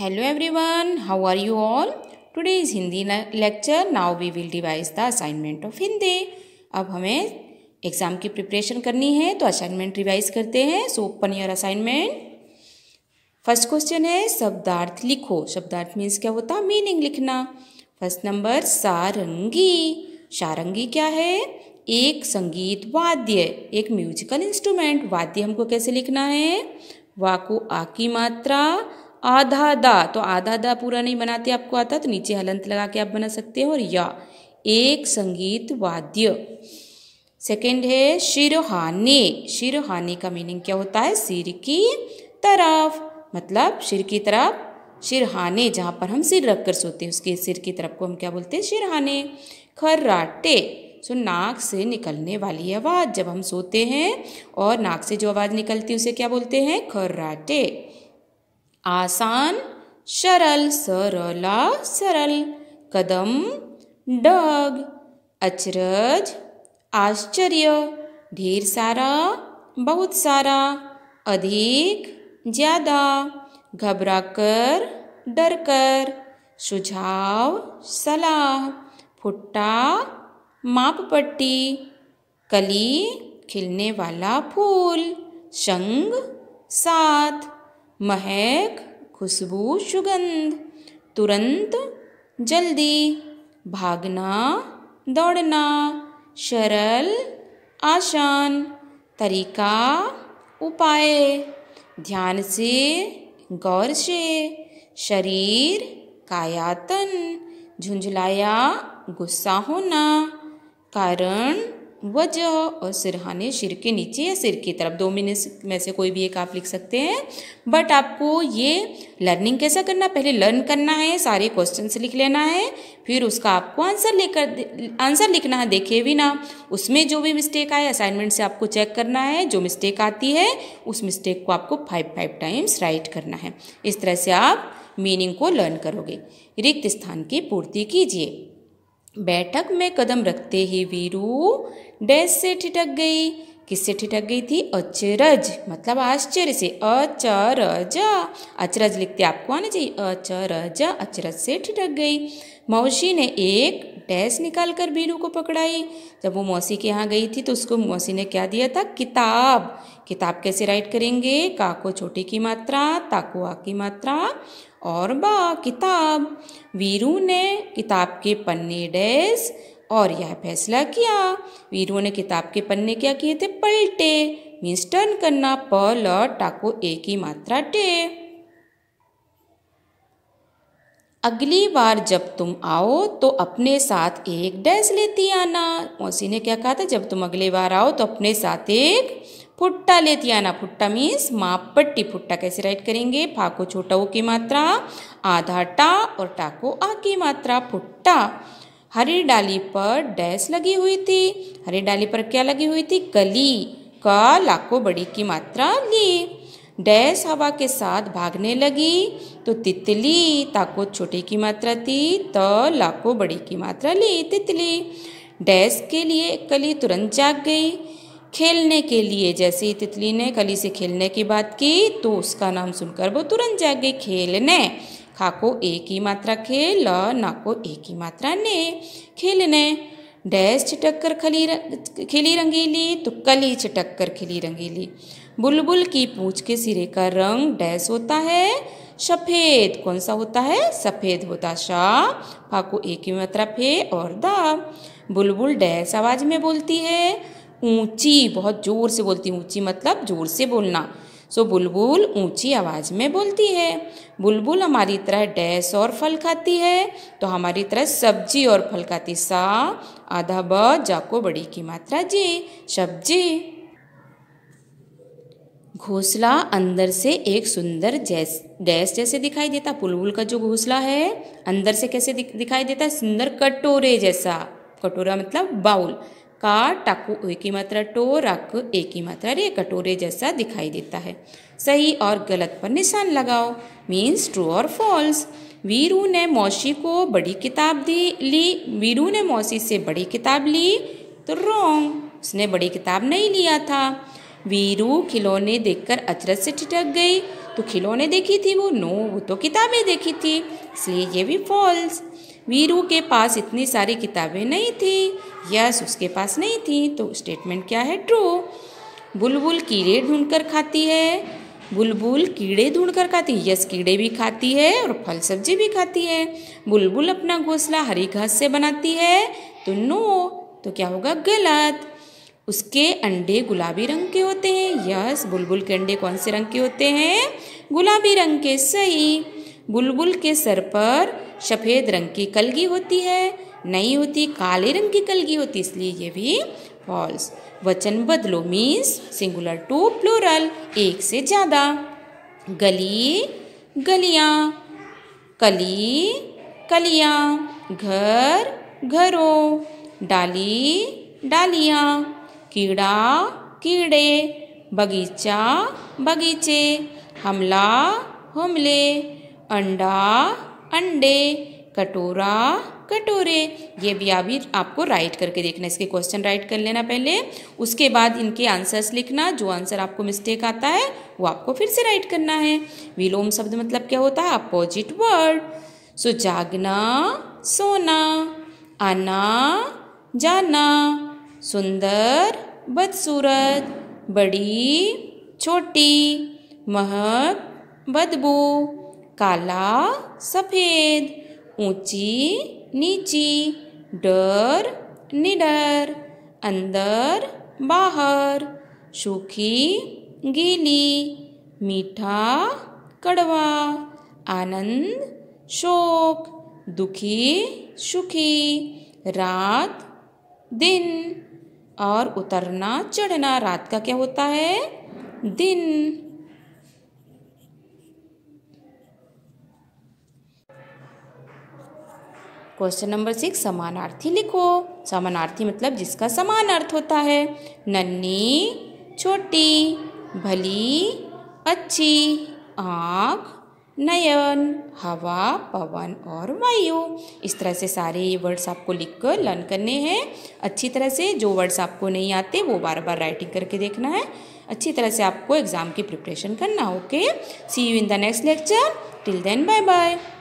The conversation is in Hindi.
hello everyone, how are you all Today is Hindi lecture now we will devise the assignment of Hindi अब हमें एग्ज़ाम की प्रिपरेशन करनी है तो असाइनमेंट रिवाइज करते हैं so open your assignment first question है शब्दार्थ लिखो शब्दार्थ मीन्स क्या होता है मीनिंग लिखना फर्स्ट नंबर सारंगी सारंगी क्या है एक संगीत वाद्य एक म्यूजिकल इंस्ट्रूमेंट वाद्य हमको कैसे लिखना है वा आकी आ की मात्रा आधा दा तो आधा दा पूरा नहीं बनाते आपको आता तो नीचे हलंत लगा के आप बना सकते हैं और या एक संगीत वाद्य सेकंड है शिरहाने शिरहाने का मीनिंग क्या होता है सिर की तरफ मतलब सिर की तरफ शिरहाने जहाँ पर हम सिर रख कर सोते हैं उसके सिर की तरफ को हम क्या बोलते हैं शिरहाने खर्राटे सो नाक से निकलने वाली आवाज़ जब हम सोते हैं और नाक से जो आवाज़ निकलती है उसे क्या बोलते हैं खर्राटे आसान सरल सरला सरल कदम डग अचरज आश्चर्य ढेर सारा बहुत सारा अधिक ज़्यादा घबरा कर डर कर सुझाव सलाह फुट्टा माप पट्टी कली खिलने वाला फूल संग साथ महक खुशबू सुगंध तुरंत जल्दी भागना दौड़ना सरल आसान तरीका उपाय ध्यान से गौर से शरीर कायातन झुंझलाया गुस्सा होना कारण वजह और सिरहाने सिर के नीचे या सिर की तरफ दो मिनट में से कोई भी एक आप लिख सकते हैं बट आपको ये लर्निंग कैसा करना पहले लर्न करना है सारे क्वेश्चन लिख लेना है फिर उसका आपको आंसर लेकर आंसर लिखना है देखे भी ना उसमें जो भी मिस्टेक आए असाइनमेंट से आपको चेक करना है जो मिस्टेक आती है उस मिस्टेक को आपको फाइव फाइव टाइम्स राइट करना है इस तरह से आप मीनिंग को लर्न करोगे रिक्त स्थान की पूर्ति कीजिए बैठक में कदम रखते ही वीरू डैश से ठिटक गई किससे ठिटक गई थी अचरज मतलब आश्चर्य से अचरज अचरज लिखते आपको आना चाहिए अचरज अचरज से ठिटक गई मौसी ने एक डैस निकाल कर बीनू को पकड़ाई जब वो मौसी के यहाँ गई थी तो उसको मौसी ने क्या दिया था किताब किताब कैसे राइट करेंगे का को छोटे की मात्रा ताकुआ की मात्रा और बा किताब वीरू ने किताब के पन्ने डैस और यह फैसला किया वीरू ने किताब के पन्ने क्या किए थे पलटे मीन्स टर्न करना प ल टाको एक ही मात्रा टे अगली बार जब तुम आओ तो अपने साथ एक डैस लेती आना मौसी ने क्या कहा था जब तुम अगली बार आओ तो अपने साथ एक फुट्टा लेती आना फुट्टा मीन्स माप पट्टी फुट्टा कैसे राइट करेंगे फाको छोटा ओ की मात्रा आधा टा और टाको आ की मात्रा फुट्टा हरी डाली पर डैस लगी हुई थी हरी डाली पर क्या लगी हुई थी कली का लाखों बड़ी की मात्रा ली डैश हवा के साथ भागने लगी तो तितली ताको छोटे की मात्रा थी तो लाको बड़ी की मात्रा ली तितली डैश के लिए कली तुरंत जाग गई खेलने के लिए जैसे ही तितली ने कली से खेलने की बात की तो उसका नाम सुनकर वो तुरंत जाग गई खेलने खा को ए की मात्रा खेल ना को एक ही मात्रा ने खेलने डैश छिटक कर खली रंग, रंगीली तो कली छिटक कर खिली रंगीली बुलबुल की पूँछ के सिरे का रंग डैश होता है सफ़ेद कौन सा होता है सफ़ेद होता शा फाको एक ही मात्रा फे और दा बुलबुल डैश आवाज़ में बोलती है ऊंची बहुत ज़ोर से बोलती ऊंची मतलब ज़ोर से बोलना सो बुलबुल ऊंची आवाज़ में बोलती है बुलबुल हमारी तरह डैश और फल खाती है तो हमारी तरह सब्जी और फल खाती सा आधा ब जाको बड़ी की मात्रा जी सब्जी घोंसला अंदर से एक सुंदर जैस डैश जैसे दिखाई देता पुलबुल का जो घोंसला है अंदर से कैसे दिख, दिखाई देता है सुंदर कटोरे जैसा कटोरा मतलब बाउल का टाकू एक ही मात्रा टो रख एक ही मात्रा रे कटोरे जैसा दिखाई देता है सही और गलत पर निशान लगाओ मीन्स ट्रू और फॉल्स वीरू ने मौसी को बड़ी किताब दी ली वीरू ने मौसी से बड़ी किताब ली तो रॉन्ग उसने बड़ी किताब नहीं लिया था वीरू खिलौने देखकर अचरज से ठिटक गई तो खिलौने देखी थी वो नो वो तो किताबें देखी थी इसलिए ये भी फॉल्स वीरू के पास इतनी सारी किताबें नहीं थी यस उसके पास नहीं थी तो स्टेटमेंट क्या है ट्रू बुलबुल कीड़े ढूंढकर खाती है बुलबुल कीड़े ढूंढ कर खाती है यस कीड़े भी खाती है और फल सब्जी भी खाती है बुलबुल अपना घोंसला हरी घास से बनाती है तो नो तो क्या होगा गलत उसके अंडे गुलाबी रंग के होते हैं यस बुलबुल के अंडे कौन से रंग के होते हैं गुलाबी रंग के सही बुलबुल के सर पर सफ़ेद रंग की कलगी होती है नहीं होती काले रंग की कलगी होती इसलिए ये भी फॉल्स वचन बदलो मीन्स सिंगुलर टू प्लूरल एक से ज़्यादा गली गलियाँ कली कलियाँ घर घरों डाली डालियाँ कीड़ा कीड़े बगीचा बगीचे हमला हमले अंडा अंडे कटोरा कटोरे ये भी अभी आपको राइट करके देखना इसके क्वेश्चन राइट कर लेना पहले उसके बाद इनके आंसर्स लिखना जो आंसर आपको मिस्टेक आता है वो आपको फिर से राइट करना है विलोम शब्द मतलब क्या होता है अपोजिट वर्ड सो जागना सोना आना जाना सुंदर बदसूरत बड़ी छोटी महक बदबू काला सफ़ेद ऊंची नीची डर निडर अंदर बाहर सूखी गीली मीठा कड़वा आनंद शोक दुखी सुखी रात दिन और उतरना चढ़ना रात का क्या होता है दिन क्वेश्चन नंबर सिक्स समानार्थी लिखो समानार्थी मतलब जिसका समान अर्थ होता है नन्नी छोटी भली अच्छी आँख नयन हवा पवन और वायु इस तरह से सारे ये वर्ड्स आपको लिख कर लर्न करने हैं अच्छी तरह से जो वर्ड्स आपको नहीं आते वो बार बार राइटिंग करके देखना है अच्छी तरह से आपको एग्ज़ाम की प्रिपरेशन करना okay see you in the next lecture till then bye bye